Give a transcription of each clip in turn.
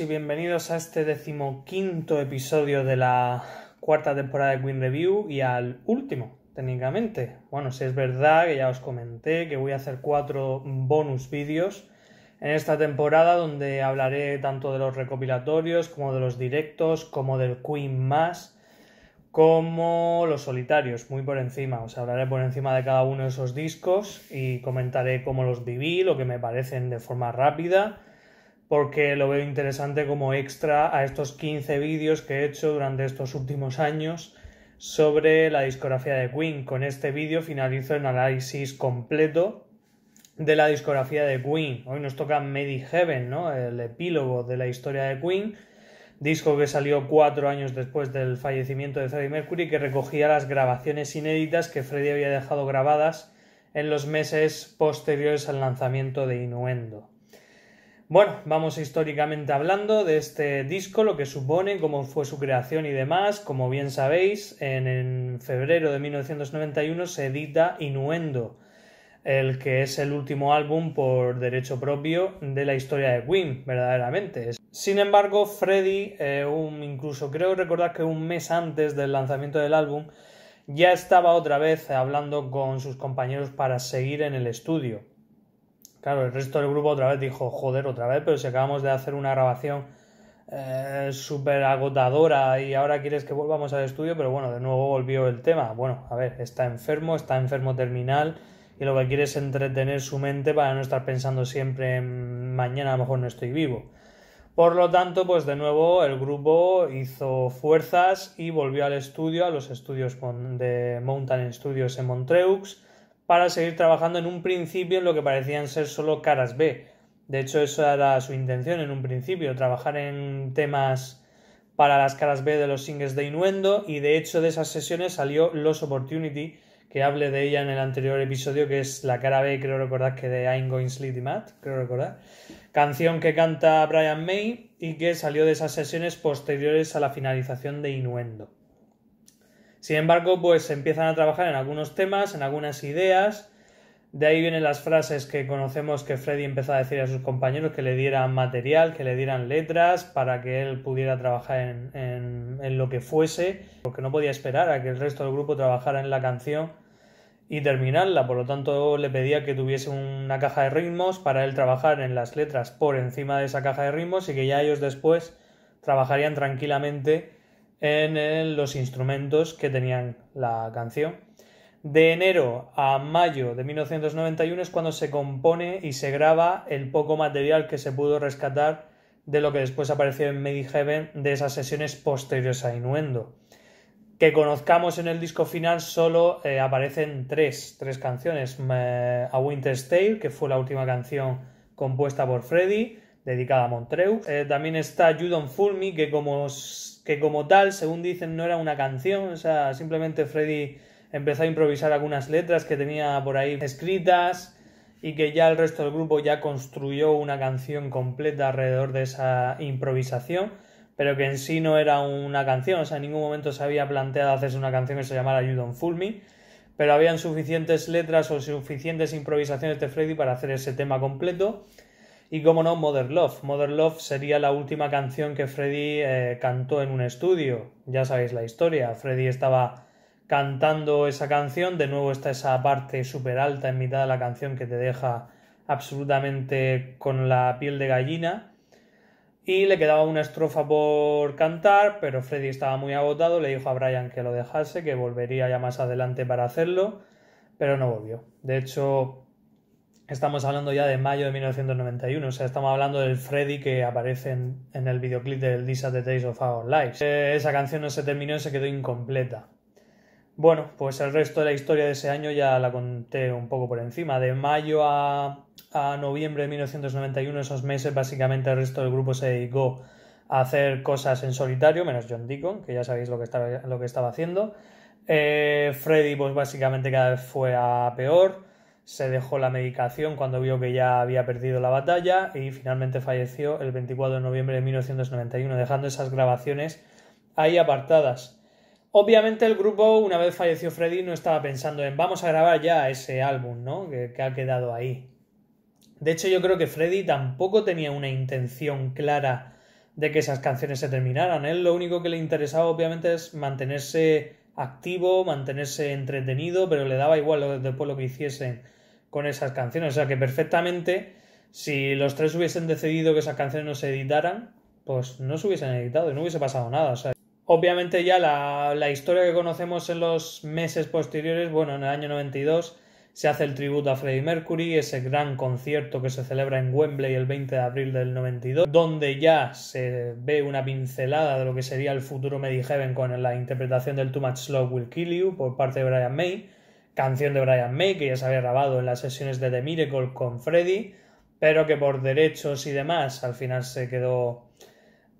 y bienvenidos a este decimoquinto episodio de la cuarta temporada de Queen Review y al último, técnicamente. Bueno, si es verdad que ya os comenté que voy a hacer cuatro bonus vídeos en esta temporada donde hablaré tanto de los recopilatorios como de los directos, como del Queen más, como los solitarios, muy por encima. Os hablaré por encima de cada uno de esos discos y comentaré cómo los viví, lo que me parecen de forma rápida porque lo veo interesante como extra a estos 15 vídeos que he hecho durante estos últimos años sobre la discografía de Queen. Con este vídeo finalizo el análisis completo de la discografía de Queen. Hoy nos toca in Heaven, El epílogo de la historia de Queen. Disco que salió cuatro años después del fallecimiento de Freddie Mercury, que recogía las grabaciones inéditas que Freddie había dejado grabadas en los meses posteriores al lanzamiento de Innuendo. Bueno, vamos históricamente hablando de este disco, lo que supone, cómo fue su creación y demás. Como bien sabéis, en, febrero de 1991 se edita Innuendo, el que es el último álbum por derecho propio de la historia de Queen, verdaderamente. Sin embargo, Freddy, eh, incluso creo recordar que un mes antes del lanzamiento del álbum, ya estaba otra vez hablando con sus compañeros para seguir en el estudio. Claro, el resto del grupo otra vez dijo, joder, otra vez, pero si acabamos de hacer una grabación eh, súper agotadora y ahora quieres que volvamos al estudio, pero bueno, de nuevo volvió el tema. Bueno, a ver, está enfermo, está enfermo terminal y lo que quiere es entretener su mente para no estar pensando siempre en mañana a lo mejor no estoy vivo. Por lo tanto, pues de nuevo el grupo hizo fuerzas y volvió al estudio, a los estudios de Mountain Studios en Montreux para seguir trabajando en un principio en lo que parecían ser solo caras B. De hecho, eso era su intención en un principio, trabajar en temas para las caras B de los singles de Inuendo, y de hecho de esas sesiones salió Los Opportunity, que hable de ella en el anterior episodio, que es la cara B, creo recordar que de I'm Going Sleepy Matt, creo recordar. Canción que canta Brian May y que salió de esas sesiones posteriores a la finalización de Inuendo. Sin embargo, pues empiezan a trabajar en algunos temas, en algunas ideas. De ahí vienen las frases que conocemos que Freddy empezó a decir a sus compañeros que le dieran material, que le dieran letras para que él pudiera trabajar en, en, lo que fuese, porque no podía esperar a que el resto del grupo trabajara en la canción y terminarla. Por lo tanto, le pedía que tuviese una caja de ritmos para él trabajar en las letras por encima de esa caja de ritmos y que ya ellos después trabajarían tranquilamente en los instrumentos que tenían la canción. De enero a mayo de 1991 es cuando se compone y se graba el poco material que se pudo rescatar de lo que después apareció en Mediheaven de esas sesiones posteriores a Inuendo Que conozcamos en el disco final solo eh, aparecen tres, tres canciones. a Winter's Tale, que fue la última canción compuesta por Freddy, dedicada a Montreux. Eh, también está You Don't Fool Me, que como que como tal, según dicen, no era una canción, o sea, simplemente Freddy empezó a improvisar algunas letras que tenía por ahí escritas y que ya el resto del grupo ya construyó una canción completa alrededor de esa improvisación, pero que en sí no era una canción, o sea, en ningún momento se había planteado hacerse una canción que se llamara You Don't Fool Me, pero habían suficientes letras o suficientes improvisaciones de Freddy para hacer ese tema completo y como no, Mother Love. Mother Love sería la última canción que Freddy eh, cantó en un estudio. Ya sabéis la historia. Freddy estaba cantando esa canción. De nuevo está esa parte súper alta en mitad de la canción que te deja absolutamente con la piel de gallina. Y le quedaba una estrofa por cantar, pero Freddy estaba muy agotado. Le dijo a Brian que lo dejase, que volvería ya más adelante para hacerlo, pero no volvió. De hecho, Estamos hablando ya de mayo de 1991, o sea, estamos hablando del Freddy que aparece en, el videoclip del This the Days of Our Lives. Eh, esa canción no se terminó se quedó incompleta. Bueno, pues el resto de la historia de ese año ya la conté un poco por encima. De mayo a, noviembre de 1991, esos meses, básicamente el resto del grupo se dedicó a hacer cosas en solitario, menos John Deacon, que ya sabéis lo que estaba, haciendo. Eh, Freddy, pues básicamente cada vez fue a peor se dejó la medicación cuando vio que ya había perdido la batalla y finalmente falleció el 24 de noviembre de 1991, dejando esas grabaciones ahí apartadas. Obviamente el grupo, una vez falleció Freddy, no estaba pensando en vamos a grabar ya ese álbum, ¿no? Que, ha quedado ahí. De hecho, yo creo que Freddy tampoco tenía una intención clara de que esas canciones se terminaran. Él lo único que le interesaba, obviamente, es mantenerse activo, mantenerse entretenido, pero le daba igual lo, después lo que hiciesen con esas canciones. O sea que perfectamente, si los tres hubiesen decidido que esas canciones no se editaran, pues no se hubiesen editado y no hubiese pasado nada. O sea, obviamente ya la, historia que conocemos en los meses posteriores, bueno, en el año 92 se hace el tributo a Freddie Mercury, ese gran concierto que se celebra en Wembley el 20 de abril del 92, donde ya se ve una pincelada de lo que sería el futuro Medi con la interpretación del Too Much Love Will Kill You por parte de Brian May canción de Brian May que ya se había grabado en las sesiones de The Miracle con Freddy, pero que por derechos y demás al final se quedó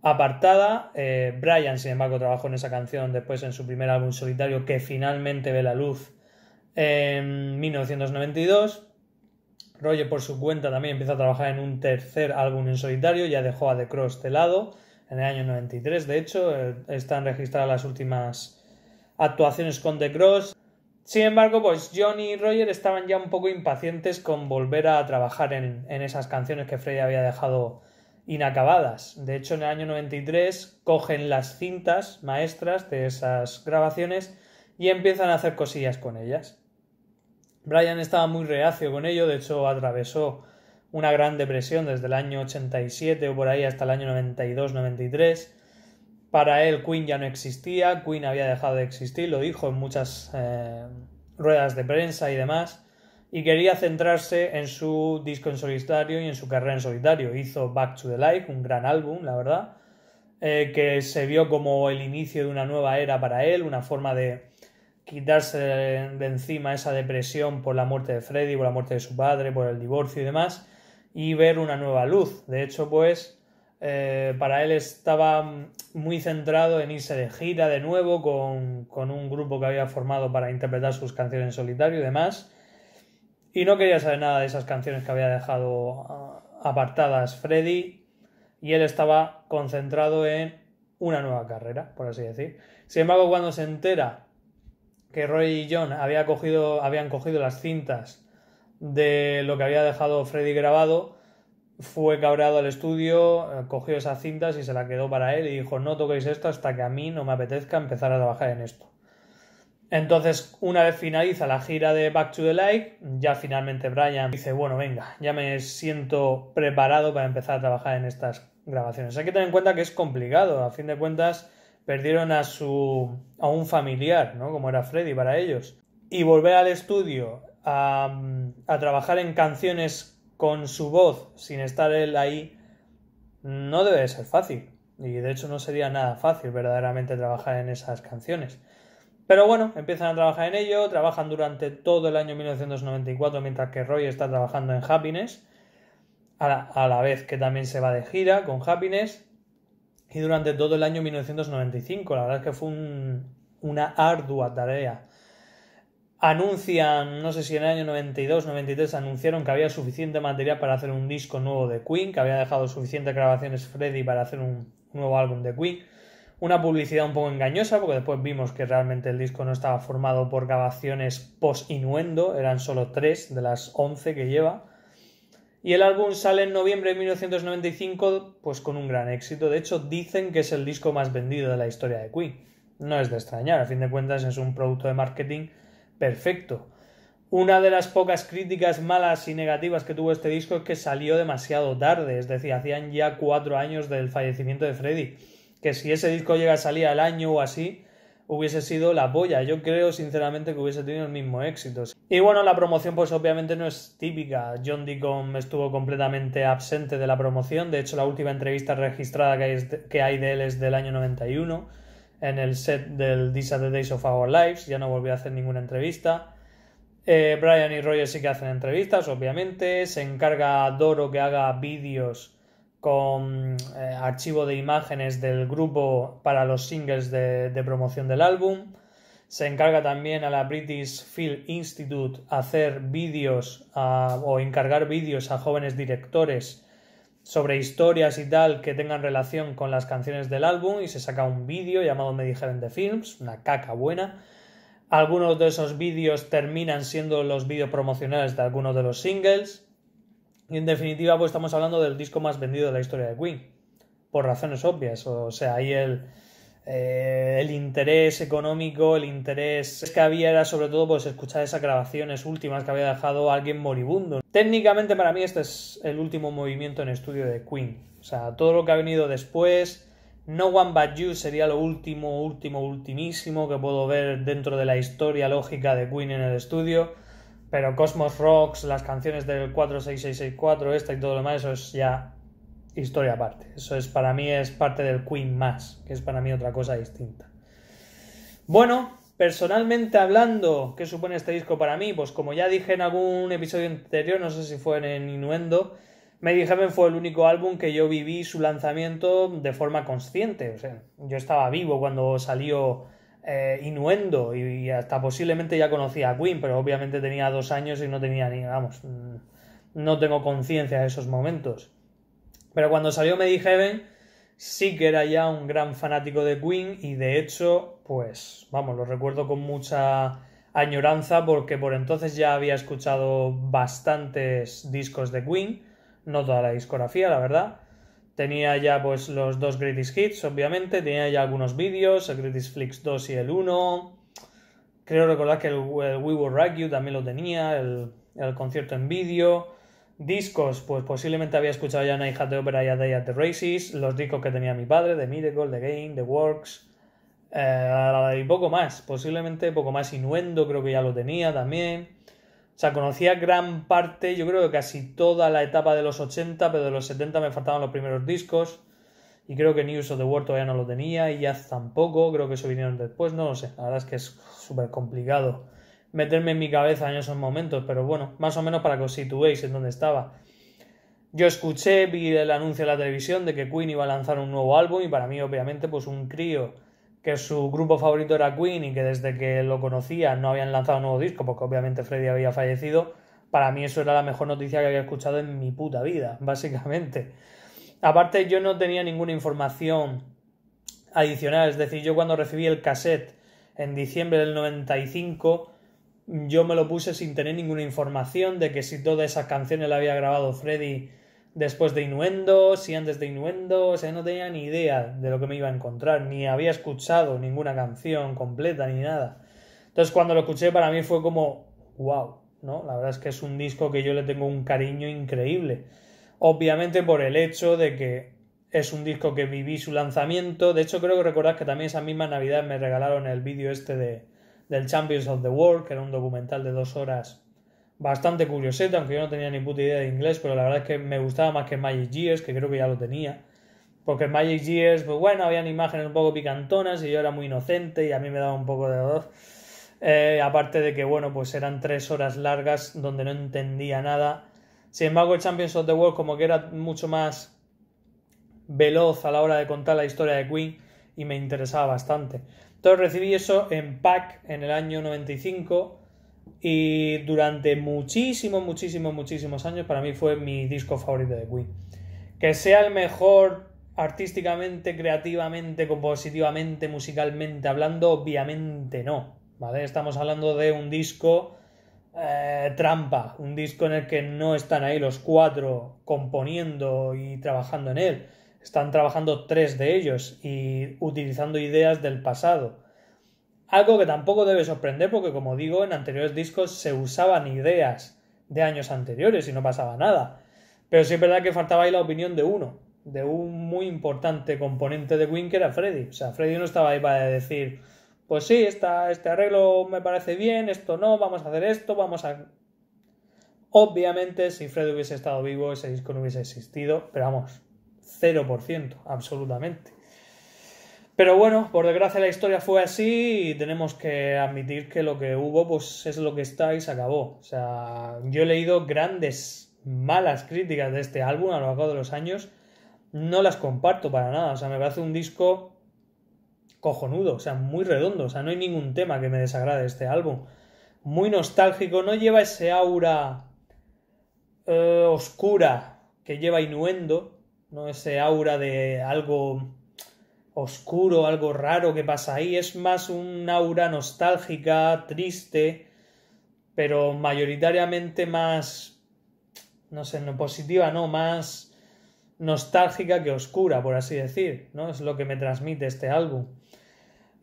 apartada. Eh, Brian, sin embargo, trabajó en esa canción después en su primer álbum solitario que finalmente ve la luz en 1992. Roger por su cuenta también empieza a trabajar en un tercer álbum en solitario, ya dejó a The Cross de lado en el año 93, de hecho, eh, están registradas las últimas actuaciones con The Cross. Sin embargo, pues Johnny y Roger estaban ya un poco impacientes con volver a trabajar en, en esas canciones que Freddy había dejado inacabadas. De hecho, en el año 93 cogen las cintas maestras de esas grabaciones y empiezan a hacer cosillas con ellas. Brian estaba muy reacio con ello, de hecho atravesó una gran depresión desde el año 87 o por ahí hasta el año 92-93 para él Queen ya no existía, Queen había dejado de existir, lo dijo en muchas eh, ruedas de prensa y demás, y quería centrarse en su disco en solitario y en su carrera en solitario. Hizo Back to the Life, un gran álbum, la verdad, eh, que se vio como el inicio de una nueva era para él, una forma de quitarse de encima esa depresión por la muerte de Freddy, por la muerte de su padre, por el divorcio y demás, y ver una nueva luz. De hecho, pues eh, para él estaba muy centrado en irse de gira de nuevo con, un grupo que había formado para interpretar sus canciones en solitario y demás. Y no quería saber nada de esas canciones que había dejado ah, apartadas Freddy. Y él estaba concentrado en una nueva carrera, por así decir. Sin embargo, cuando se entera que Roy y John cogido, habían cogido las cintas de lo que había dejado Freddy grabado, fue cabreado al estudio, eh, cogió esas cintas y se la quedó para él y dijo, no toquéis esto hasta que a mí no me apetezca empezar a trabajar en esto. Entonces, una vez finaliza la gira de Back to the Light, ya finalmente Brian dice, bueno, venga, ya me siento preparado para empezar a trabajar en estas grabaciones. Hay que tener en cuenta que es complicado, a fin de cuentas perdieron a su a un familiar, ¿no? Como era Freddy para ellos. Y volver al estudio a, a trabajar en canciones con su voz, sin estar él ahí, no debe de ser fácil. Y de hecho no sería nada fácil verdaderamente trabajar en esas canciones. Pero bueno, empiezan a trabajar en ello, trabajan durante todo el año 1994 mientras que Roy está trabajando en Happiness, a la, vez que también se va de gira con Happiness, y durante todo el año 1995. La verdad es que fue una ardua tarea anuncian, no sé si en el año 92, 93, anunciaron que había suficiente material para hacer un disco nuevo de Queen, que había dejado suficientes grabaciones Freddy para hacer un nuevo álbum de Queen. Una publicidad un poco engañosa, porque después vimos que realmente el disco no estaba formado por grabaciones post-inuendo, eran solo tres de las once que lleva. Y el álbum sale en noviembre de 1995, pues con un gran éxito. De hecho, dicen que es el disco más vendido de la historia de Queen. No es de extrañar, a fin de cuentas es un producto de marketing perfecto. Una de las pocas críticas malas y negativas que tuvo este disco es que salió demasiado tarde, es decir, hacían ya cuatro años del fallecimiento de Freddy, que si ese disco llega a salir al año o así, hubiese sido la polla. Yo creo sinceramente que hubiese tenido el mismo éxito. Y bueno, la promoción pues obviamente no es típica. John Deacon estuvo completamente absente de la promoción. De hecho, la última entrevista registrada que hay, de él es del año 91 en el set del These are the Days of Our Lives, ya no volvió a hacer ninguna entrevista. Eh, Brian y Roger sí que hacen entrevistas, obviamente. Se encarga a Doro que haga vídeos con eh, archivo de imágenes del grupo para los singles de, de, promoción del álbum. Se encarga también a la British Film Institute hacer vídeos o encargar vídeos a jóvenes directores sobre historias y tal que tengan relación con las canciones del álbum y se saca un vídeo llamado Me de Films, una caca buena. Algunos de esos vídeos terminan siendo los vídeos promocionales de algunos de los singles. Y en definitiva, pues estamos hablando del disco más vendido de la historia de Queen. Por razones obvias. O sea, ahí el, eh, el interés económico, el interés que había era sobre todo pues escuchar esas grabaciones últimas que había dejado alguien moribundo. Técnicamente para mí este es el último movimiento en estudio de Queen. O sea, todo lo que ha venido después, No One But You sería lo último, último, ultimísimo que puedo ver dentro de la historia lógica de Queen en el estudio. Pero Cosmos Rocks, las canciones del 46664, esta y todo lo demás, eso es ya historia aparte. Eso es para mí es parte del Queen más, que es para mí otra cosa distinta. Bueno, personalmente hablando, ¿qué supone este disco para mí? Pues como ya dije en algún episodio anterior, no sé si fue en Inuendo, Made Heaven fue el único álbum que yo viví su lanzamiento de forma consciente. O sea, yo estaba vivo cuando salió eh, Inuendo y, y, hasta posiblemente ya conocía a Queen, pero obviamente tenía dos años y no tenía ni, vamos, no tengo conciencia de esos momentos. Pero cuando salió Mediheaven, sí que era ya un gran fanático de Queen y de hecho, pues, vamos, lo recuerdo con mucha añoranza porque por entonces ya había escuchado bastantes discos de Queen, no toda la discografía, la verdad. Tenía ya pues los dos Greatest Hits, obviamente, tenía ya algunos vídeos, el Greatest Flicks 2 y el 1. Creo recordar que el, el We Will Rock You también lo tenía, el, el concierto en vídeo. Discos, pues posiblemente había escuchado ya Una hija de Opera y A Day at the Races, los discos que tenía mi padre, The Miracle, The Game, The Works, eh, y poco más, posiblemente poco más. Inuendo creo que ya lo tenía también. O sea, conocía gran parte, yo creo que casi toda la etapa de los 80, pero de los 70 me faltaban los primeros discos. Y creo que News of the World todavía no lo tenía, y Jazz tampoco, creo que eso vinieron después, no lo sé. La verdad es que es súper complicado meterme en mi cabeza en esos momentos, pero bueno, más o menos para que os situéis en donde estaba. Yo escuché, vi el anuncio en la televisión de que Queen iba a lanzar un nuevo álbum y para mí obviamente pues un crío que su grupo favorito era Queen y que desde que lo conocía no habían lanzado un nuevo disco porque obviamente Freddy había fallecido, para mí eso era la mejor noticia que había escuchado en mi puta vida, básicamente. Aparte yo no tenía ninguna información adicional, es decir, yo cuando recibí el cassette en diciembre del 95 yo me lo puse sin tener ninguna información de que si todas esas canciones la había grabado Freddy después de Inuendo, si antes de Inuendo, o sea, no tenía ni idea de lo que me iba a encontrar, ni había escuchado ninguna canción completa ni nada. Entonces cuando lo escuché para mí fue como, wow, ¿no? La verdad es que es un disco que yo le tengo un cariño increíble. Obviamente por el hecho de que es un disco que viví su lanzamiento, de hecho creo que recordás que también esa misma Navidad me regalaron el vídeo este de del Champions of the World, que era un documental de dos horas bastante curiosito, aunque yo no tenía ni puta idea de inglés, pero la verdad es que me gustaba más que Magic Gears, que creo que ya lo tenía. Porque en Magic Gears, pues bueno, habían imágenes un poco picantonas y yo era muy inocente y a mí me daba un poco de dolor. Eh, aparte de que, bueno, pues eran tres horas largas donde no entendía nada. Sin embargo, el Champions of the World como que era mucho más veloz a la hora de contar la historia de Queen y me interesaba bastante. Entonces recibí eso en pack en el año 95 y durante muchísimos, muchísimos, muchísimos años para mí fue mi disco favorito de Queen. Que sea el mejor artísticamente, creativamente, compositivamente, musicalmente hablando, obviamente no. ¿Vale? Estamos hablando de un disco eh, trampa, un disco en el que no están ahí los cuatro componiendo y trabajando en él están trabajando tres de ellos y utilizando ideas del pasado. Algo que tampoco debe sorprender porque, como digo, en anteriores discos se usaban ideas de años anteriores y no pasaba nada. Pero sí es verdad que faltaba ahí la opinión de uno, de un muy importante componente de Queen era Freddy. O sea, Freddy no estaba ahí para decir, pues sí, este arreglo me parece bien, esto no, vamos a hacer esto, vamos a... Obviamente, si Freddy hubiese estado vivo, ese disco no hubiese existido, pero vamos, 0%, absolutamente. Pero bueno, por desgracia la historia fue así y tenemos que admitir que lo que hubo pues es lo que está y se acabó. O sea, yo he leído grandes malas críticas de este álbum a lo largo de los años. No las comparto para nada. O sea, me parece un disco cojonudo, o sea, muy redondo. O sea, no hay ningún tema que me desagrade este álbum. Muy nostálgico, no lleva ese aura eh, oscura que lleva Inuendo ¿no? Ese aura de algo oscuro, algo raro que pasa ahí. Es más un aura nostálgica, triste, pero mayoritariamente más, no sé, no positiva, no, más nostálgica que oscura, por así decir, ¿no? Es lo que me transmite este álbum.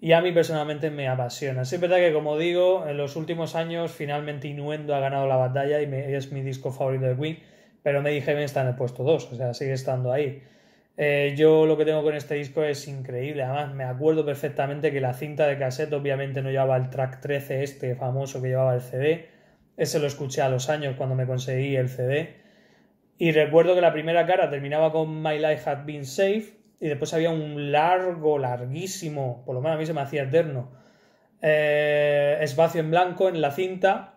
Y a mí personalmente me apasiona. es verdad que, como digo, en los últimos años finalmente Inuendo ha ganado la batalla y es mi disco favorito de Queen pero me dije, bien, está en el puesto 2, o sea, sigue estando ahí. Eh, yo lo que tengo con este disco es increíble. Además, me acuerdo perfectamente que la cinta de cassette obviamente no llevaba el track 13 este famoso que llevaba el CD. Ese lo escuché a los años cuando me conseguí el CD. Y recuerdo que la primera cara terminaba con My Life Had Been Safe y después había un largo, larguísimo, por lo menos a mí se me hacía eterno, eh, espacio en blanco en la cinta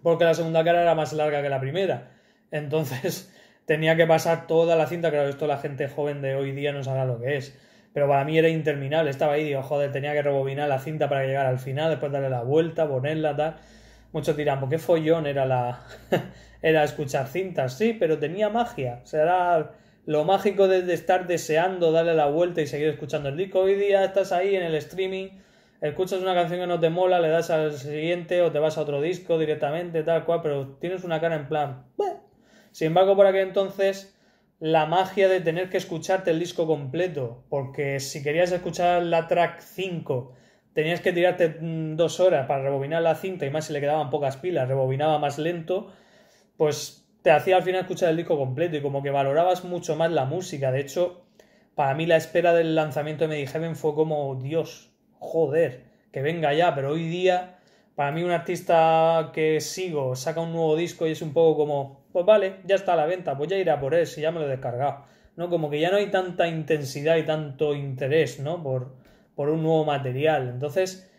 porque la segunda cara era más larga que la primera. Entonces tenía que pasar toda la cinta, claro, esto la gente joven de hoy día no sabrá lo que es. Pero para mí era interminable, estaba ahí, digo, joder, tenía que rebobinar la cinta para llegar al final, después darle la vuelta, ponerla, tal. Muchos dirán, ¿por qué follón era la era escuchar cintas? Sí, pero tenía magia. O lo mágico de estar deseando darle la vuelta y seguir escuchando el disco. Hoy día estás ahí en el streaming, escuchas una canción que no te mola, le das al siguiente o te vas a otro disco directamente, tal cual, pero tienes una cara en plan, sin embargo, por aquel entonces, la magia de tener que escucharte el disco completo, porque si querías escuchar la track 5, tenías que tirarte mm, dos horas para rebobinar la cinta y más si le quedaban pocas pilas, rebobinaba más lento, pues te hacía al final escuchar el disco completo y como que valorabas mucho más la música. De hecho, para mí la espera del lanzamiento de Mediheaven fue como, Dios, joder, que venga ya, pero hoy día, para mí un artista que sigo saca un nuevo disco y es un poco como pues vale, ya está a la venta, pues ya irá a por él si ya me lo he descargado. ¿no? Como que ya no hay tanta intensidad y tanto interés, ¿no? Por, por un nuevo material. Entonces,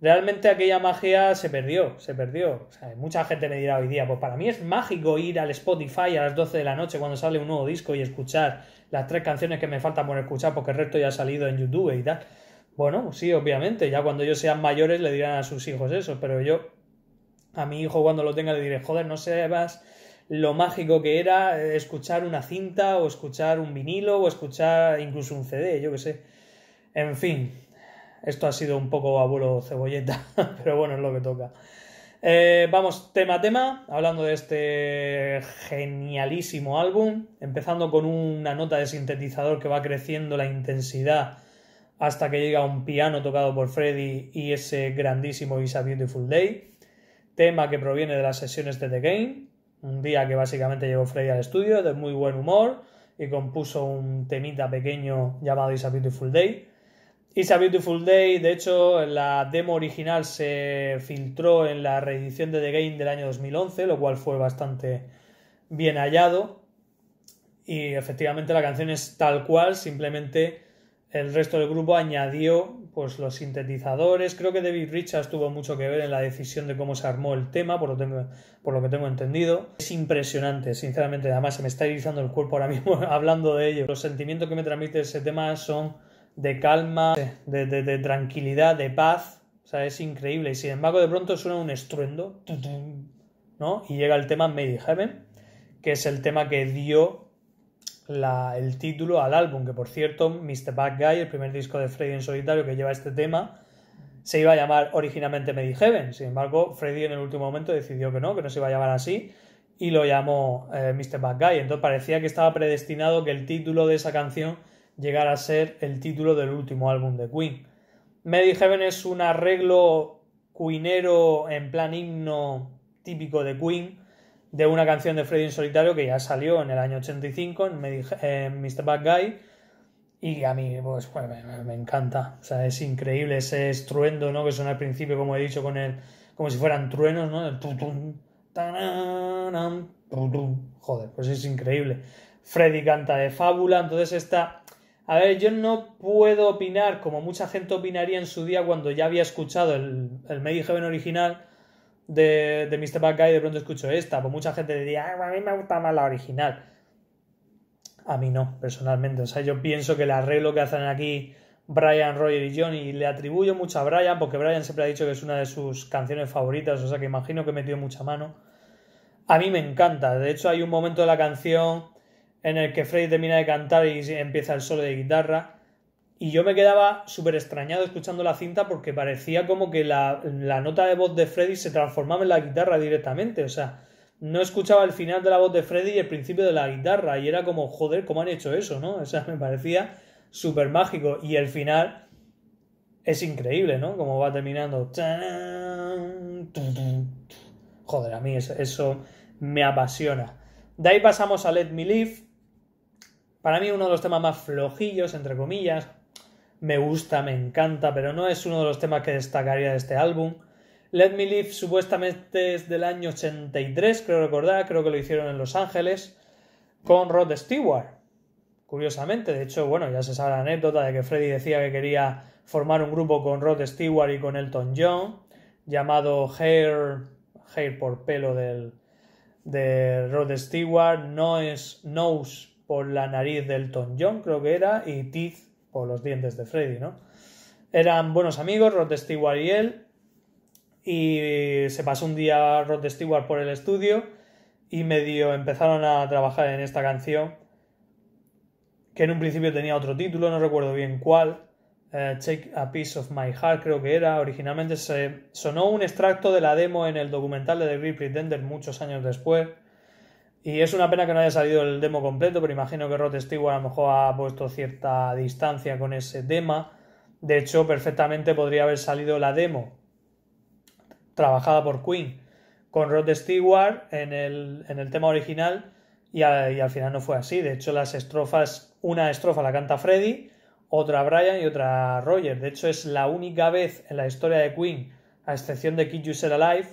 realmente aquella magia se perdió, se perdió. mucha gente me dirá hoy día, pues para mí es mágico ir al Spotify a las 12 de la noche cuando sale un nuevo disco y escuchar las tres canciones que me faltan por escuchar porque el resto ya ha salido en YouTube y tal. Bueno, sí, obviamente, ya cuando ellos sean mayores le dirán a sus hijos eso, pero yo a mi hijo cuando lo tenga le diré, joder, no vas lo mágico que era escuchar una cinta o escuchar un vinilo o escuchar incluso un CD, yo qué sé. En fin, esto ha sido un poco abuelo cebolleta, pero bueno, es lo que toca. Eh, vamos, tema a tema, hablando de este genialísimo álbum, empezando con una nota de sintetizador que va creciendo la intensidad hasta que llega un piano tocado por Freddy y ese grandísimo Is a Beautiful Day, tema que proviene de las sesiones de The Game, un día que básicamente llevó Freddy al estudio de muy buen humor y compuso un temita pequeño llamado Is a Beautiful Day. Is a Beautiful Day, de hecho, la demo original se filtró en la reedición de The Game del año 2011, lo cual fue bastante bien hallado. Y efectivamente la canción es tal cual, simplemente el resto del grupo añadió pues los sintetizadores. Creo que David Richards tuvo mucho que ver en la decisión de cómo se armó el tema, por lo, por lo que tengo entendido. Es impresionante, sinceramente. Además, se me está irritando el cuerpo ahora mismo hablando de ello. Los sentimientos que me transmite ese tema son de calma, de, tranquilidad, de paz. O sea, es increíble. Y sin embargo, de pronto suena un estruendo, ¿no? Y llega el tema Made Heaven, que es el tema que dio el título al álbum, que por cierto, Mr. Bad Guy, el primer disco de Freddy en solitario que lleva este tema, se iba a llamar originalmente Medi Heaven. Sin embargo, Freddy en el último momento decidió que no, que no se iba a llamar así, y lo llamó eh, Mr. Bad Guy. Entonces parecía que estaba predestinado que el título de esa canción llegara a ser el título del último álbum de Queen. Medi Heaven es un arreglo cuinero en plan himno típico de Queen de una canción de Freddy en solitario que ya salió en el año 85 en Mr. Eh, Bad Guy. Y a mí, pues, me, encanta. O sea, es increíble ese estruendo, ¿no? Que suena al principio, como he dicho, con el, como si fueran truenos, ¿no? Joder, pues es increíble. Freddy canta de fábula, entonces está... A ver, yo no puedo opinar como mucha gente opinaría en su día cuando ya había escuchado el, el Heaven original, de, Mr. Bad Guy, de pronto escucho esta, pues mucha gente diría, a mí me gusta más la original. A mí no, personalmente. O sea, yo pienso que el arreglo que hacen aquí Brian, Roger y Johnny, le atribuyo mucho a Brian, porque Brian siempre ha dicho que es una de sus canciones favoritas, o sea que imagino que metió mucha mano. A mí me encanta. De hecho, hay un momento de la canción en el que Freddy termina de cantar y empieza el solo de guitarra y yo me quedaba súper extrañado escuchando la cinta porque parecía como que la, nota de voz de Freddy se transformaba en la guitarra directamente. O sea, no escuchaba el final de la voz de Freddy y el principio de la guitarra. Y era como, joder, ¿cómo han hecho eso, no? O sea, me parecía súper mágico. Y el final es increíble, ¿no? Como va terminando. Joder, a mí eso, eso me apasiona. De ahí pasamos a Let Me Live. Para mí uno de los temas más flojillos, entre comillas, me gusta, me encanta, pero no es uno de los temas que destacaría de este álbum. Let Me Live supuestamente es del año 83, creo recordar, creo que lo hicieron en Los Ángeles, con Rod Stewart. Curiosamente, de hecho, bueno, ya se sabe la anécdota de que Freddy decía que quería formar un grupo con Rod Stewart y con Elton John, llamado Hair, Hair por pelo del, de Rod Stewart, es Nose por la nariz de Elton John, creo que era, y Teeth los dientes de Freddy, ¿no? Eran buenos amigos, Rod Stewart y él, y se pasó un día Rod Stewart por el estudio y medio empezaron a trabajar en esta canción, que en un principio tenía otro título, no recuerdo bien cuál, eh, Take a Piece of My Heart, creo que era. Originalmente se sonó un extracto de la demo en el documental de The Great Pretender muchos años después. Y es una pena que no haya salido el demo completo, pero imagino que Rod Stewart a lo mejor ha puesto cierta distancia con ese tema. De hecho, perfectamente podría haber salido la demo trabajada por Queen con Rod Stewart en el, tema original y, al final no fue así. De hecho, las estrofas, una estrofa la canta Freddy, otra Brian y otra Roger. De hecho, es la única vez en la historia de Queen, a excepción de Kid You Alive,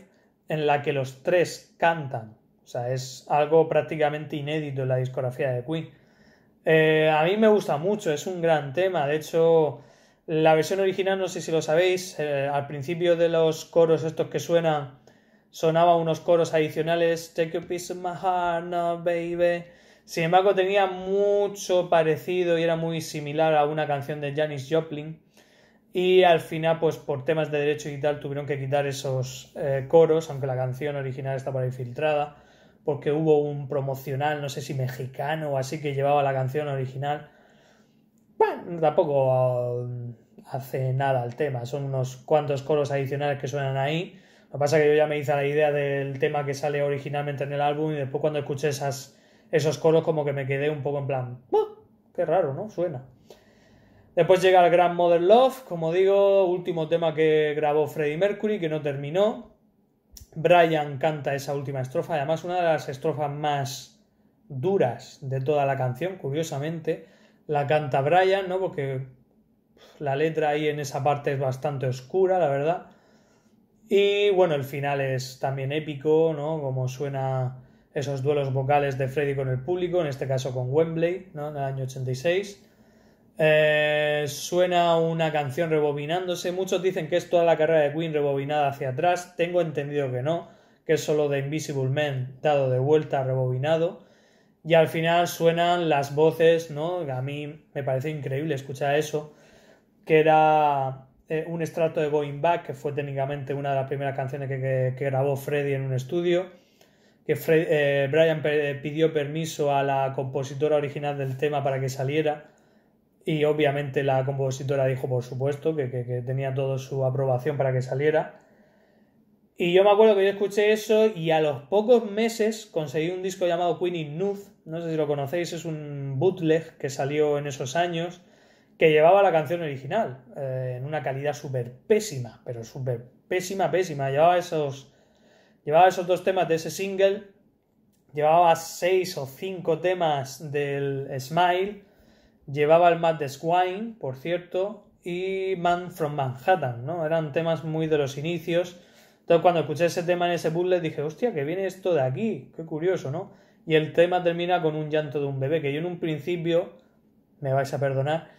en la que los tres cantan o sea, es algo prácticamente inédito en la discografía de Queen. Eh, a mí me gusta mucho, es un gran tema. De hecho, la versión original, no sé si lo sabéis, eh, al principio de los coros estos que suenan, sonaba unos coros adicionales. Take your piece of my heart, no baby. Sin embargo, tenía mucho parecido y era muy similar a una canción de Janis Joplin. Y al final, pues por temas de derecho y tal, tuvieron que quitar esos eh, coros, aunque la canción original está por ahí filtrada porque hubo un promocional, no sé si mexicano o así, que llevaba la canción original. Bueno, tampoco mm, hace nada al tema, son unos cuantos coros adicionales que suenan ahí. Lo que pasa es que yo ya me hice la idea del tema que sale originalmente en el álbum y después cuando escuché esas, esos coros como que me quedé un poco en plan, ¡Buah! qué raro, ¿no? Suena. Después llega el Grand Mother Love, como digo, último tema que grabó Freddie Mercury, que no terminó. Brian canta esa última estrofa, además una de las estrofas más duras de toda la canción, curiosamente, la canta Brian, ¿no? Porque la letra ahí en esa parte es bastante oscura, la verdad. Y bueno, el final es también épico, ¿no? Como suena esos duelos vocales de Freddy con el público, en este caso con Wembley, ¿no? En el año 86. Eh, suena una canción rebobinándose. Muchos dicen que es toda la carrera de Queen rebobinada hacia atrás. Tengo entendido que no, que es solo de Invisible Man dado de vuelta, rebobinado. Y al final suenan las voces, ¿no? A mí me parece increíble escuchar eso, que era eh, un estrato de Going Back, que fue técnicamente una de las primeras canciones que, grabó Freddy en un estudio, que eh, Brian pidió permiso a la compositora original del tema para que saliera y obviamente la compositora dijo, por supuesto, que, tenía toda su aprobación para que saliera. Y yo me acuerdo que yo escuché eso y a los pocos meses conseguí un disco llamado Queen in Nude, no sé si lo conocéis, es un bootleg que salió en esos años, que llevaba la canción original, eh, en una calidad súper pésima, pero súper pésima, pésima. Llevaba esos, llevaba esos dos temas de ese single, llevaba seis o cinco temas del Smile Llevaba el Mad Swine, por cierto, y Man from Manhattan, ¿no? Eran temas muy de los inicios. Entonces, cuando escuché ese tema en ese puzzle, dije, hostia, que viene esto de aquí, qué curioso, ¿no? Y el tema termina con un llanto de un bebé, que yo en un principio, me vais a perdonar,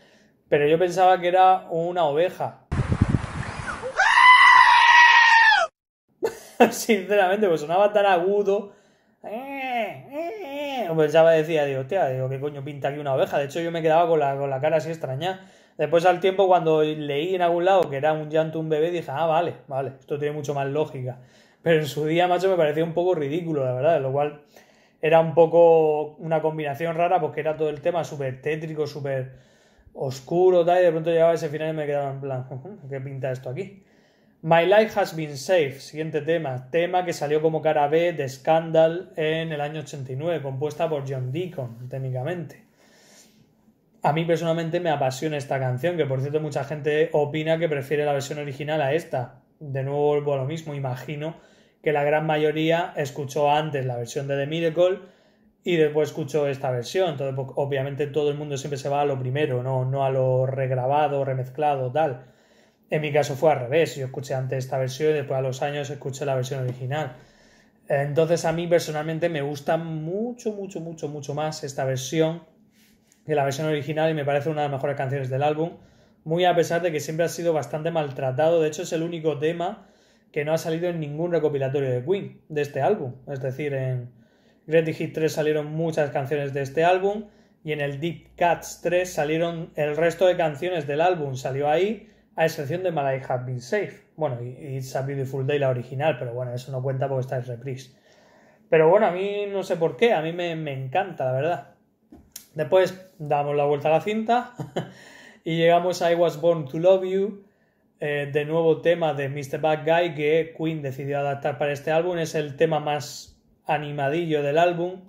pero yo pensaba que era una oveja. Sinceramente, pues sonaba tan agudo. Pues ya me decía, digo, digo, ¿qué coño pinta aquí una oveja? De hecho, yo me quedaba con la, con la cara así extraña. Después, al tiempo, cuando leí en algún lado que era un llanto un bebé, dije, ah, vale, vale, esto tiene mucho más lógica. Pero en su día, macho, me parecía un poco ridículo, la verdad, lo cual era un poco una combinación rara porque era todo el tema súper tétrico, súper oscuro, tal, y de pronto llegaba ese final y me quedaba en plan, ¿qué pinta esto aquí? My Life Has Been safe. siguiente tema, tema que salió como cara B de Scandal en el año 89, compuesta por John Deacon, técnicamente. A mí personalmente me apasiona esta canción, que por cierto mucha gente opina que prefiere la versión original a esta. De nuevo vuelvo a lo mismo, imagino que la gran mayoría escuchó antes la versión de The Miracle y después escuchó esta versión. Entonces, pues, obviamente todo el mundo siempre se va a lo primero, no, no a lo regrabado, remezclado, tal. En mi caso fue al revés, yo escuché antes esta versión y después a los años escuché la versión original. Entonces a mí personalmente me gusta mucho, mucho, mucho, mucho más esta versión que la versión original y me parece una de las mejores canciones del álbum, muy a pesar de que siempre ha sido bastante maltratado, de hecho es el único tema que no ha salido en ningún recopilatorio de Queen de este álbum, es decir, en Great Hit 3 salieron muchas canciones de este álbum y en el Deep Cuts 3 salieron el resto de canciones del álbum, salió ahí a excepción de Malay Have Been Safe. Bueno, It's a Beautiful Day, la original, pero bueno, eso no cuenta porque está en reprise. Pero bueno, a mí no sé por qué, a mí me, encanta, la verdad. Después damos la vuelta a la cinta y llegamos a I Was Born to Love You, eh, de nuevo tema de Mr. Bad Guy que Queen decidió adaptar para este álbum. Es el tema más animadillo del álbum,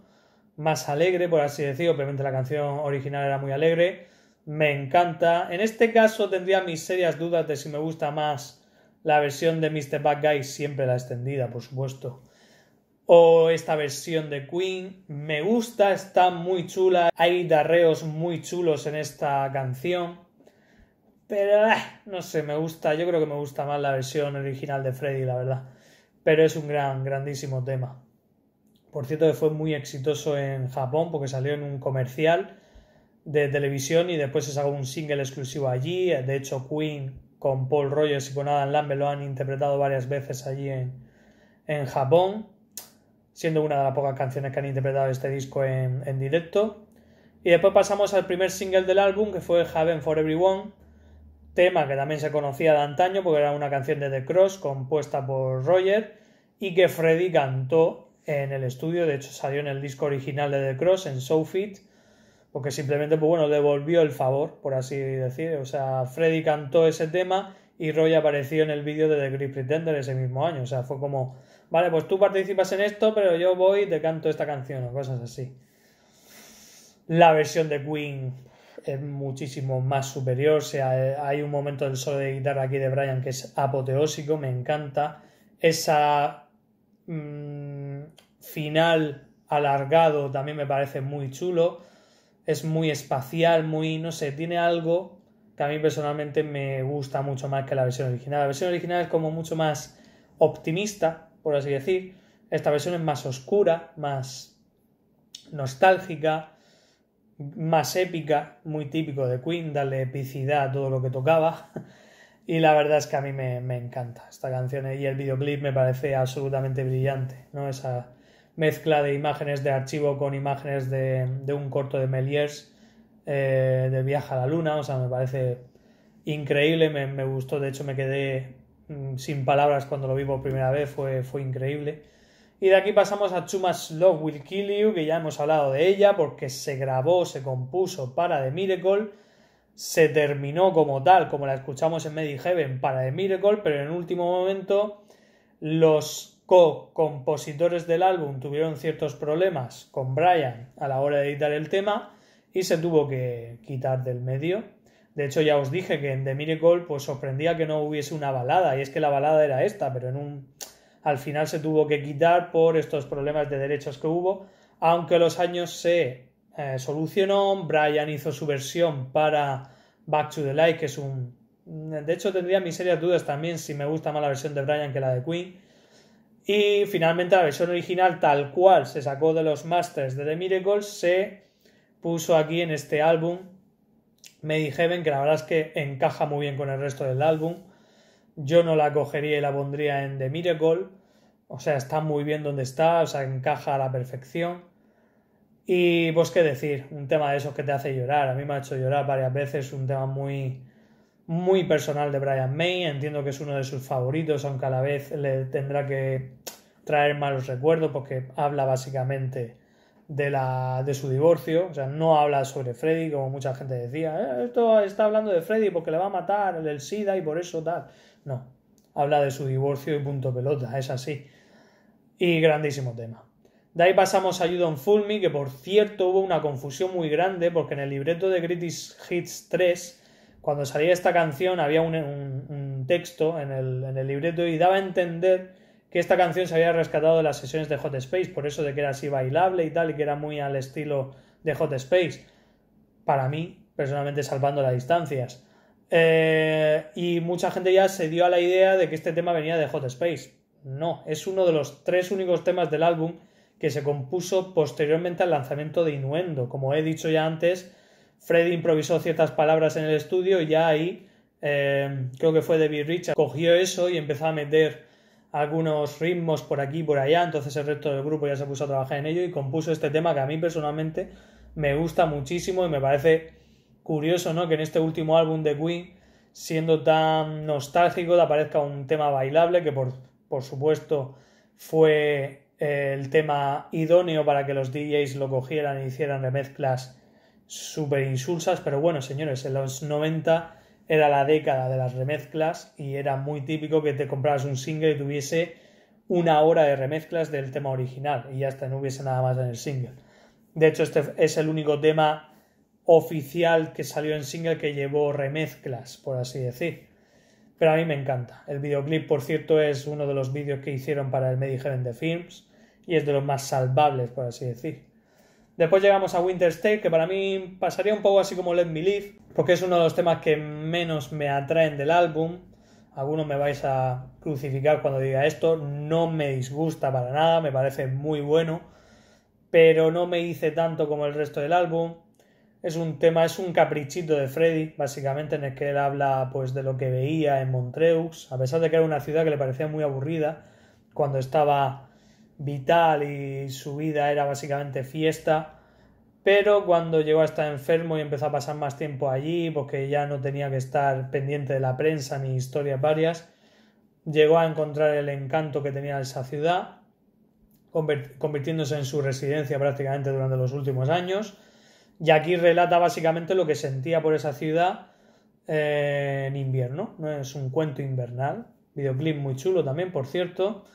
más alegre, por así decirlo. Obviamente la canción original era muy alegre me encanta. En este caso tendría mis serias dudas de si me gusta más la versión de Mr. Bad Guy, siempre la extendida, por supuesto. O esta versión de Queen. Me gusta, está muy chula. Hay darreos muy chulos en esta canción. Pero eh, no sé, me gusta. Yo creo que me gusta más la versión original de Freddy, la verdad. Pero es un gran, grandísimo tema. Por cierto, que fue muy exitoso en Japón porque salió en un comercial de televisión y después se sacó un single exclusivo allí. De hecho, Queen con Paul Rogers y con Adam Lambert lo han interpretado varias veces allí en, Japón, siendo una de las pocas canciones que han interpretado este disco en, directo. Y después pasamos al primer single del álbum, que fue Haven for Everyone, tema que también se conocía de antaño porque era una canción de The Cross compuesta por Roger y que Freddy cantó en el estudio, de hecho salió en el disco original de The Cross, en Soulfit o simplemente, pues bueno, devolvió el favor, por así decir. O sea, Freddy cantó ese tema y Roy apareció en el vídeo de The Great Pretender ese mismo año. O sea, fue como, vale, pues tú participas en esto, pero yo voy y te canto esta canción o cosas así. La versión de Queen es muchísimo más superior. O sea, hay un momento del solo de guitarra aquí de Brian que es apoteósico, me encanta. Esa mm, final alargado también me parece muy chulo es muy espacial, muy, no sé, tiene algo que a mí personalmente me gusta mucho más que la versión original. La versión original es como mucho más optimista, por así decir. Esta versión es más oscura, más nostálgica, más épica, muy típico de Queen, darle epicidad a todo lo que tocaba. Y la verdad es que a mí me, me encanta esta canción ¿eh? y el videoclip me parece absolutamente brillante, ¿no? Esa, mezcla de imágenes de archivo con imágenes de, un corto de Meliers eh, de Viaje a la Luna, o sea, me parece increíble, me, gustó, de hecho me quedé mm, sin palabras cuando lo vi por primera vez, fue, fue increíble. Y de aquí pasamos a Chuma's Love Will Kill You, que ya hemos hablado de ella porque se grabó, se compuso para The Miracle, se terminó como tal, como la escuchamos en Medi Heaven para The Miracle, pero en el último momento los co-compositores del álbum tuvieron ciertos problemas con Brian a la hora de editar el tema y se tuvo que quitar del medio. De hecho, ya os dije que en The Miracle pues, sorprendía que no hubiese una balada, y es que la balada era esta, pero en un... al final se tuvo que quitar por estos problemas de derechos que hubo, aunque los años se eh, solucionó, Brian hizo su versión para Back to the Light, que es un... De hecho, tendría mis serias dudas también si me gusta más la versión de Brian que la de Queen, y finalmente la versión original, tal cual se sacó de los masters de The Miracles, se puso aquí en este álbum, Me in Heaven, que la verdad es que encaja muy bien con el resto del álbum. Yo no la cogería y la pondría en The Miracle. O sea, está muy bien donde está, o sea, encaja a la perfección. Y pues qué decir, un tema de esos que te hace llorar. A mí me ha hecho llorar varias veces, un tema muy, muy personal de Brian May. Entiendo que es uno de sus favoritos, aunque a la vez le tendrá que traer malos recuerdos porque habla básicamente de, la, de su divorcio. O sea, no habla sobre Freddy, como mucha gente decía. Eh, esto está hablando de Freddy porque le va a matar el SIDA y por eso tal. No, habla de su divorcio y punto pelota, es así. Y grandísimo tema. De ahí pasamos a You Don't que por cierto hubo una confusión muy grande porque en el libreto de Gritis Hits 3 cuando salía esta canción había un, texto en el, libreto y daba a entender que esta canción se había rescatado de las sesiones de Hot Space, por eso de que era así bailable y tal, y que era muy al estilo de Hot Space. Para mí, personalmente, salvando las distancias. Eh, y mucha gente ya se dio a la idea de que este tema venía de Hot Space. No, es uno de los tres únicos temas del álbum que se compuso posteriormente al lanzamiento de Innuendo. Como he dicho ya antes, Freddy improvisó ciertas palabras en el estudio y ya ahí, eh, creo que fue David Richards, cogió eso y empezó a meter algunos ritmos por aquí y por allá, entonces el resto del grupo ya se puso a trabajar en ello y compuso este tema que a mí personalmente me gusta muchísimo y me parece curioso, ¿no? Que en este último álbum de Queen, siendo tan nostálgico, aparezca un tema bailable que por, supuesto fue eh, el tema idóneo para que los DJs lo cogieran y e hicieran remezclas súper insulsas, pero bueno, señores, en los 90 era la década de las remezclas y era muy típico que te compraras un single y tuviese una hora de remezclas del tema original y ya hasta no hubiese nada más en el single. De hecho, este es el único tema oficial que salió en single que llevó remezclas, por así decir. Pero a mí me encanta. El videoclip, por cierto, es uno de los vídeos que hicieron para el Heaven de Films y es de los más salvables, por así decir. Después llegamos a Winter State que para mí pasaría un poco así como Let Me Live, porque es uno de los temas que menos me atraen del álbum. Algunos me vais a crucificar cuando diga esto, no me disgusta para nada, me parece muy bueno, pero no me hice tanto como el resto del álbum. Es un tema, es un caprichito de Freddy, básicamente en el que él habla pues de lo que veía en Montreux, a pesar de que era una ciudad que le parecía muy aburrida cuando estaba vital y su vida era básicamente fiesta. Pero cuando llegó a estar enfermo y empezó a pasar más tiempo allí, porque ya no tenía que estar pendiente de la prensa ni historias varias, llegó a encontrar el encanto que tenía esa ciudad, convirtiéndose en su residencia prácticamente durante los últimos años. Y aquí relata básicamente lo que sentía por esa ciudad eh, en invierno. ¿no? Es un cuento invernal. Videoclip muy chulo también, por cierto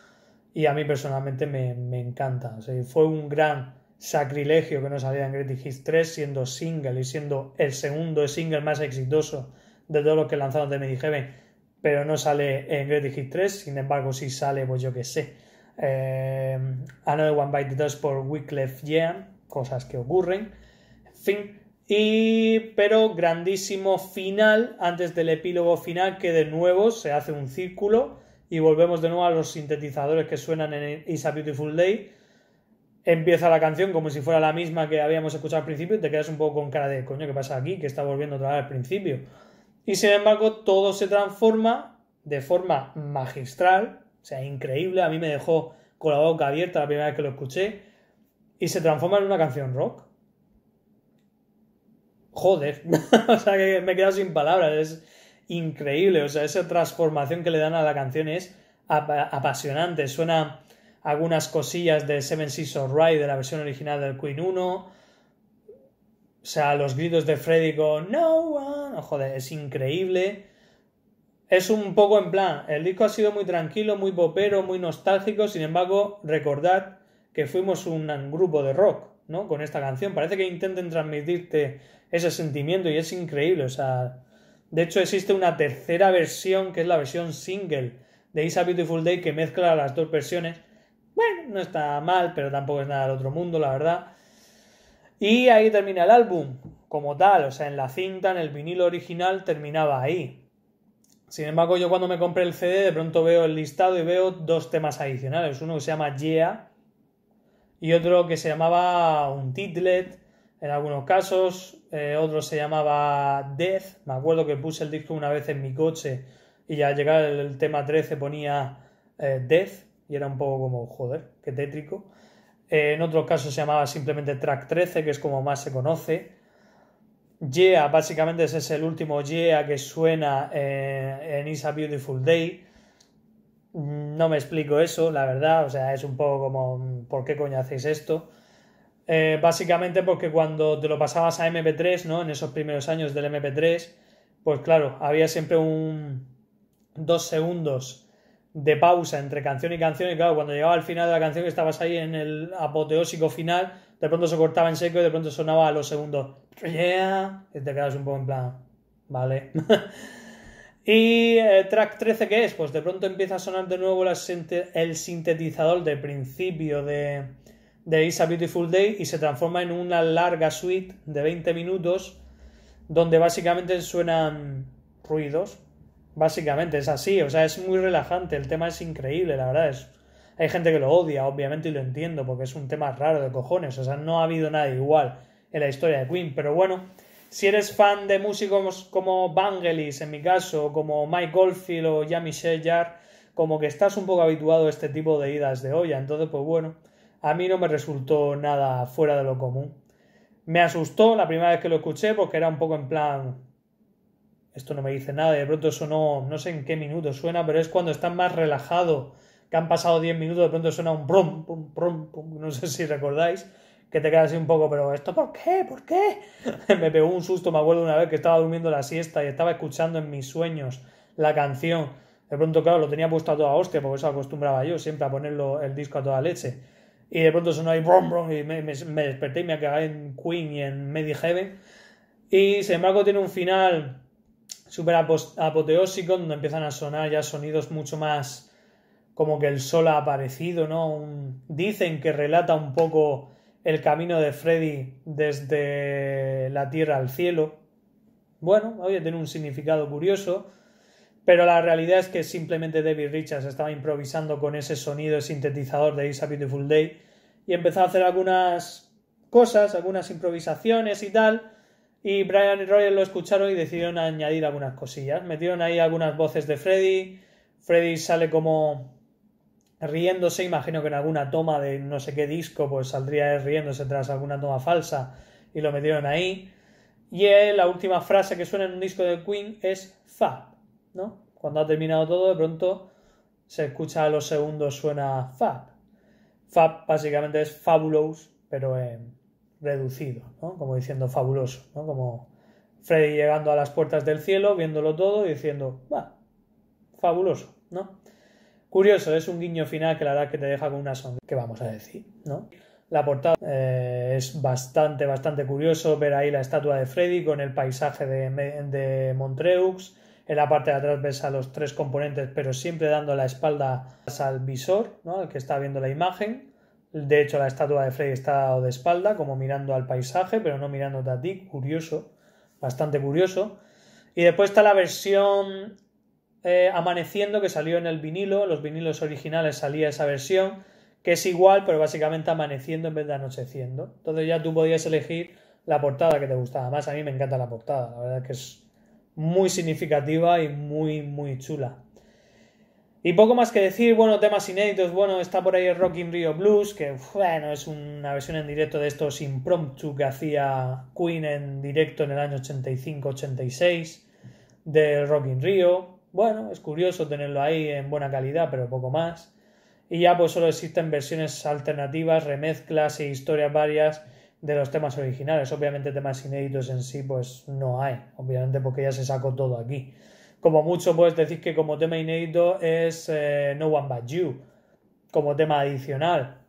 y a mí personalmente me, me encanta. fue un gran sacrilegio que no saliera en Greatest Hits 3 siendo single y siendo el segundo single más exitoso de todos los que lanzaron de Mediheben, pero no sale en Greatest Hits 3, sin embargo sí sale, pues yo que sé, eh, Another One Bite the por Wyclef Jean, cosas que ocurren, en fin, y, pero grandísimo final antes del epílogo final que de nuevo se hace un círculo y volvemos de nuevo a los sintetizadores que suenan en It's a Beautiful Day. Empieza la canción como si fuera la misma que habíamos escuchado al principio y te quedas un poco con cara de coño, ¿qué pasa aquí? Que está volviendo otra vez al principio. Y sin embargo, todo se transforma de forma magistral, o sea, increíble. A mí me dejó con la boca abierta la primera vez que lo escuché y se transforma en una canción rock. Joder, o sea que me he quedado sin palabras increíble. O sea, esa transformación que le dan a la canción es apasionante. Suena algunas cosillas de Seven Seas of Ride de la versión original del Queen 1. O sea, los gritos de Freddy con No One. Oh, joder, es increíble. Es un poco en plan. El disco ha sido muy tranquilo, muy popero, muy nostálgico. Sin embargo, recordad que fuimos un grupo de rock, ¿no? Con esta canción. Parece que intenten transmitirte ese sentimiento y es increíble. O sea, de hecho, existe una tercera versión, que es la versión single de Isa Beautiful Day, que mezcla las dos versiones. Bueno, no está mal, pero tampoco es nada del otro mundo, la verdad. Y ahí termina el álbum, como tal, o sea, en la cinta, en el vinilo original, terminaba ahí. Sin embargo, yo cuando me compré el CD, de pronto veo el listado y veo dos temas adicionales. Uno que se llama Yeah y otro que se llamaba Un Titlet, en algunos casos, eh, otro se llamaba Death, me acuerdo que puse el disco una vez en mi coche y al llegar el, tema 13 ponía eh, Death y era un poco como, joder, qué tétrico. Eh, en otro caso se llamaba simplemente Track 13, que es como más se conoce. Yeah, básicamente ese es el último Yeah que suena en It's a Beautiful Day. Mm, no me explico eso, la verdad, o sea, es un poco como, mm, ¿por qué coño hacéis esto? Eh, básicamente porque cuando te lo pasabas a MP3, ¿no? En esos primeros años del MP3, pues claro, había siempre un dos segundos de pausa entre canción y canción y claro, cuando llegaba al final de la canción que estabas ahí en el apoteósico final, de pronto se cortaba en seco y de pronto sonaba a los segundos. y te quedas un poco en plan, vale. y eh, track 13 ¿qué es? Pues de pronto empieza a sonar de nuevo el sintetizador de principio de de It's a Beautiful Day y se transforma en una larga suite de 20 minutos donde básicamente suenan ruidos. Básicamente es así, o sea, es muy relajante, el tema es increíble, la verdad. Es, hay gente que lo odia, obviamente, y lo entiendo, porque es un tema raro de cojones, o sea, no ha habido nada igual en la historia de Queen, pero bueno, si eres fan de músicos como Vangelis, en mi caso, como Mike Oldfield o Jamie Shellyard, como que estás un poco habituado a este tipo de idas de olla, entonces, pues bueno, a mí no me resultó nada fuera de lo común. Me asustó la primera vez que lo escuché porque era un poco en plan, esto no me dice nada, y de pronto sonó, no sé en qué minuto suena, pero es cuando están más relajado... que han pasado 10 minutos, de pronto suena un brum, pum, brum, no sé si recordáis, que te quedas así un poco, pero ¿esto por qué? ¿Por qué? me pegó un susto, me acuerdo una vez que estaba durmiendo la siesta y estaba escuchando en mis sueños la canción. De pronto, claro, lo tenía puesto a toda hostia, porque eso acostumbraba yo, siempre a ponerlo el disco a toda leche y de pronto sonó ahí y me, desperté y me acabé en Queen y en Medi Heaven. Y sin embargo tiene un final súper apoteósico, donde empiezan a sonar ya sonidos mucho más como que el sol ha aparecido, ¿no? dicen que relata un poco el camino de Freddy desde la tierra al cielo. Bueno, oye, tiene un significado curioso. Pero la realidad es que simplemente David Richards estaba improvisando con ese sonido sintetizador de is a Beautiful Day y empezó a hacer algunas cosas, algunas improvisaciones y tal. Y Brian y Roger lo escucharon y decidieron añadir algunas cosillas. Metieron ahí algunas voces de Freddy. Freddy sale como riéndose. Imagino que en alguna toma de no sé qué disco, pues saldría riéndose tras alguna toma falsa. Y lo metieron ahí. Y la última frase que suena en un disco de Queen es Fa. ¿no? Cuando ha terminado todo, de pronto se escucha a los segundos, suena Fab. Fab básicamente es Fabulous, pero reducido, Como diciendo fabuloso, Como Freddy llegando a las puertas del cielo, viéndolo todo y diciendo, va, fabuloso, ¿no? Curioso, es un guiño final que la verdad que te deja con una sonrisa, que vamos a decir, La portada eh, es bastante, bastante curioso ver ahí la estatua de Freddy con el paisaje de Montreux, en la parte de atrás ves a los tres componentes, pero siempre dando la espalda al visor, ¿no? al que está viendo la imagen. De hecho, la estatua de Frey está de espalda, como mirando al paisaje, pero no mirándote a ti. Curioso, bastante curioso. Y después está la versión eh, Amaneciendo que salió en el vinilo. Los vinilos originales salía esa versión, que es igual, pero básicamente amaneciendo en vez de anocheciendo. Entonces ya tú podías elegir la portada que te gustaba más. A mí me encanta la portada, la verdad es que es muy significativa y muy, muy chula. Y poco más que decir, bueno, temas inéditos, bueno, está por ahí el Rocking Rio Blues, que bueno, es una versión en directo de estos impromptu que hacía Queen en directo en el año 85-86 de Rocking Rio. Bueno, es curioso tenerlo ahí en buena calidad, pero poco más. Y ya pues solo existen versiones alternativas, remezclas e historias varias de los temas originales. Obviamente temas inéditos en sí pues no hay, obviamente porque ya se sacó todo aquí. Como mucho puedes decir que como tema inédito es eh, No One But You, como tema adicional.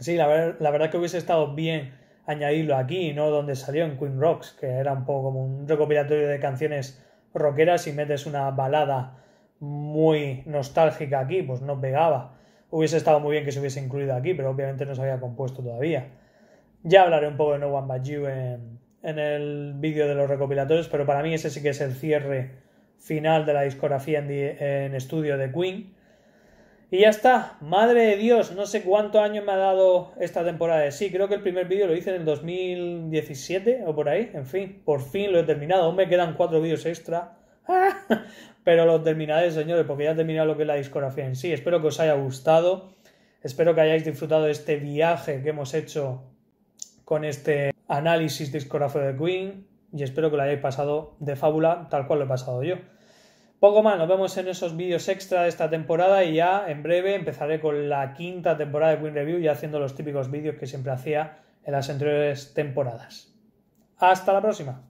Sí, la, la verdad que hubiese estado bien añadirlo aquí, no donde salió en Queen Rocks, que era un poco como un recopilatorio de canciones rockeras y metes una balada muy nostálgica aquí, pues no pegaba. Hubiese estado muy bien que se hubiese incluido aquí, pero obviamente no se había compuesto todavía. Ya hablaré un poco de No One But You en, el vídeo de los recopilatorios, pero para mí ese sí que es el cierre final de la discografía en, en, estudio de Queen. Y ya está, madre de Dios, no sé cuántos años me ha dado esta temporada de sí. Creo que el primer vídeo lo hice en el 2017 o por ahí. En fin, por fin lo he terminado. Aún me quedan cuatro vídeos extra. Pero lo terminaré, señores, porque ya he terminado lo que es la discografía en sí. Espero que os haya gustado. Espero que hayáis disfrutado de este viaje que hemos hecho con este análisis discográfico de Queen y espero que lo hayáis pasado de fábula tal cual lo he pasado yo. Poco más, nos vemos en esos vídeos extra de esta temporada y ya en breve empezaré con la quinta temporada de Queen Review y haciendo los típicos vídeos que siempre hacía en las anteriores temporadas. Hasta la próxima.